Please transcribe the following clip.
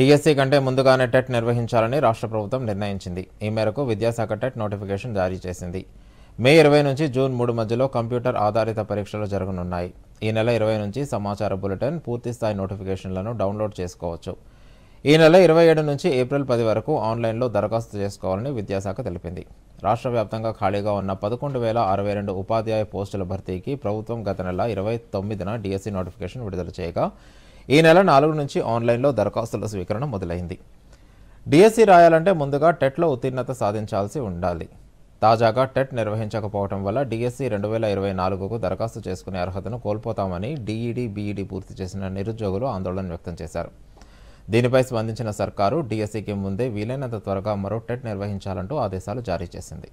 DSC కంటే ముందుగానే TET నిర్వహించాలని రాష్ట్ర ప్రభుత్వం నిర్ణయించింది ఈ మేరకు విద్యాశాఖ టెట్ నోటిఫికేషన్ జారీ చేసింది మే ఇరవై నుంచి జూన్ మూడు మధ్యలో కంప్యూటర్ ఆధారిత పరీక్షలు జరగనున్నాయి ఈ నెల ఇరవై నుంచి సమాచార బులెటిన్ పూర్తిస్థాయి నోటిఫికేషన్లను డౌన్లోడ్ చేసుకోవచ్చు ఈ నెల ఇరవై ఏడు నుంచి ఏప్రిల్ పది వరకు ఆన్లైన్లో దరఖాస్తు చేసుకోవాలని విద్యాశాఖ తెలిపింది రాష్ట్ర వ్యాప్తంగా ఖాళీగా ఉన్న పదకొండు వేల అరవై రెండు ఉపాధ్యాయ పోస్టుల భర్తీకి ప్రభుత్వం గత నెల ఇరవై తొమ్మిదిన డిఎస్సీ నోటిఫికేషన్ విడుదల చేయగా ఈ నెల నాలుగు నుంచి ఆన్లైన్లో దరఖాస్తుల స్వీకరణ మొదలైంది డిఎస్సి రాయాలంటే ముందుగా టెట్లో ఉత్తీర్ణత సాధించాల్సి ఉండాలి తాజాగా టెట్ నిర్వహించకపోవడం వల్ల డిఎస్సి రెండు వేల ఇరవై నాలుగుకు దరఖాస్తు చేసుకునే అర్హతను కోల్పోతామని డిఈడి బీఈడి పూర్తి చేసిన నిరుద్యోగులు ఆందోళన వ్యక్తం చేశారు దీనిపై స్పందించిన సర్కారు డిఎస్సికి ముందే వీలైనంత త్వరగా మరో టెట్ నిర్వహించాలంటూ ఆదేశాలు జారీ చేసింది